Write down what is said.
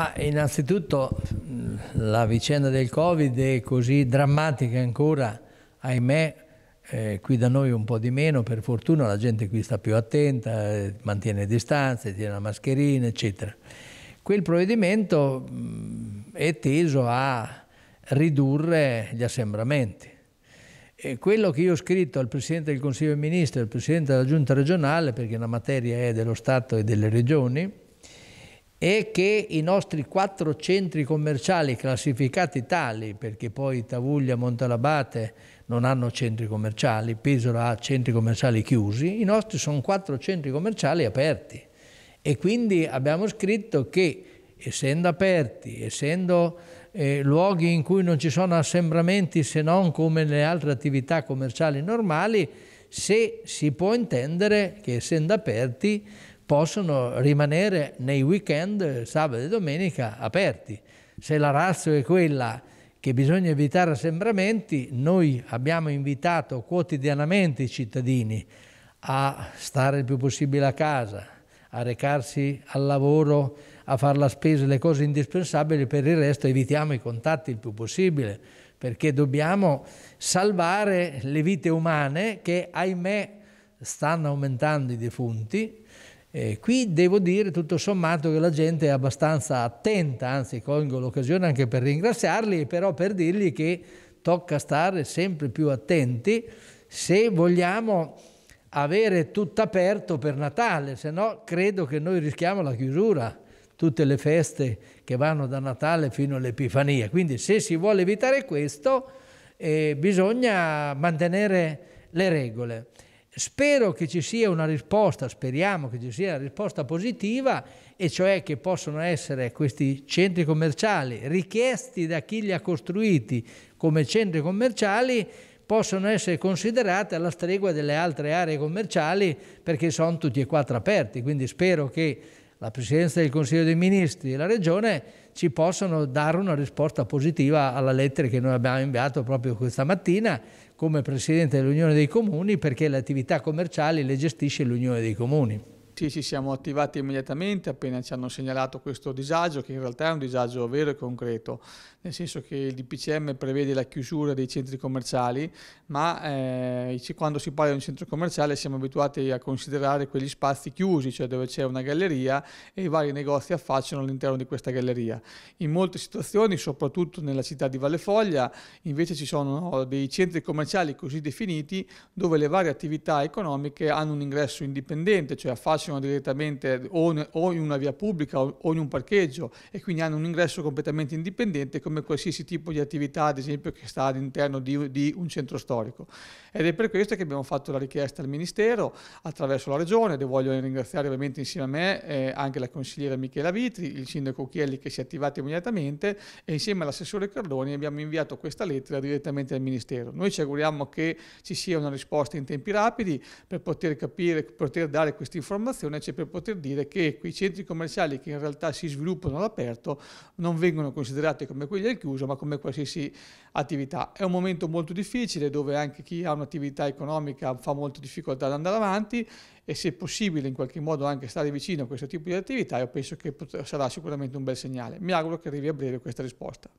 Ma innanzitutto la vicenda del Covid è così drammatica ancora, ahimè, eh, qui da noi un po' di meno, per fortuna la gente qui sta più attenta, eh, mantiene distanze, tiene la mascherina, eccetera. Quel provvedimento mh, è teso a ridurre gli assembramenti. E quello che io ho scritto al Presidente del Consiglio dei Ministri e al Presidente della Giunta regionale, perché la materia è dello Stato e delle regioni, è che i nostri quattro centri commerciali classificati tali, perché poi Tavuglia, Montalabate non hanno centri commerciali, Pesaro ha centri commerciali chiusi, i nostri sono quattro centri commerciali aperti e quindi abbiamo scritto che essendo aperti, essendo eh, luoghi in cui non ci sono assembramenti se non come nelle altre attività commerciali normali, se si può intendere che essendo aperti possono rimanere nei weekend, sabato e domenica, aperti. Se la razza è quella che bisogna evitare assembramenti, noi abbiamo invitato quotidianamente i cittadini a stare il più possibile a casa, a recarsi al lavoro, a fare la spesa, le cose indispensabili, per il resto evitiamo i contatti il più possibile, perché dobbiamo salvare le vite umane che ahimè stanno aumentando i defunti eh, qui devo dire tutto sommato che la gente è abbastanza attenta, anzi colgo l'occasione anche per ringraziarli, e però per dirgli che tocca stare sempre più attenti se vogliamo avere tutto aperto per Natale, se no credo che noi rischiamo la chiusura tutte le feste che vanno da Natale fino all'Epifania. Quindi se si vuole evitare questo eh, bisogna mantenere le regole. Spero che ci sia una risposta, speriamo che ci sia una risposta positiva, e cioè che possono essere questi centri commerciali richiesti da chi li ha costruiti come centri commerciali, possono essere considerate alla stregua delle altre aree commerciali perché sono tutti e quattro aperti. Quindi spero che la Presidenza del Consiglio dei Ministri e la Regione ci possano dare una risposta positiva alla lettera che noi abbiamo inviato proprio questa mattina come Presidente dell'Unione dei Comuni perché le attività commerciali le gestisce l'Unione dei Comuni. Tutti ci siamo attivati immediatamente appena ci hanno segnalato questo disagio, che in realtà è un disagio vero e concreto, nel senso che il DPCM prevede la chiusura dei centri commerciali, ma eh, quando si parla di un centro commerciale siamo abituati a considerare quegli spazi chiusi, cioè dove c'è una galleria e i vari negozi affacciano all'interno di questa galleria. In molte situazioni, soprattutto nella città di Valle Foglia, invece ci sono dei centri commerciali così definiti dove le varie attività economiche hanno un ingresso indipendente, cioè affacciano passano direttamente o in una via pubblica o in un parcheggio e quindi hanno un ingresso completamente indipendente come qualsiasi tipo di attività, ad esempio, che sta all'interno di, di un centro storico. Ed è per questo che abbiamo fatto la richiesta al Ministero attraverso la Regione ed voglio ringraziare ovviamente insieme a me eh, anche la consigliera Michela Vitri, il sindaco Chielli che si è attivato immediatamente e insieme all'assessore Cardoni abbiamo inviato questa lettera direttamente al Ministero. Noi ci auguriamo che ci sia una risposta in tempi rapidi per poter capire, poter dare queste informazioni informazione c'è per poter dire che quei centri commerciali che in realtà si sviluppano all'aperto non vengono considerati come quelli al chiuso ma come qualsiasi attività. È un momento molto difficile dove anche chi ha un'attività economica fa molta difficoltà ad andare avanti e se possibile in qualche modo anche stare vicino a questo tipo di attività io penso che sarà sicuramente un bel segnale. Mi auguro che arrivi a breve questa risposta.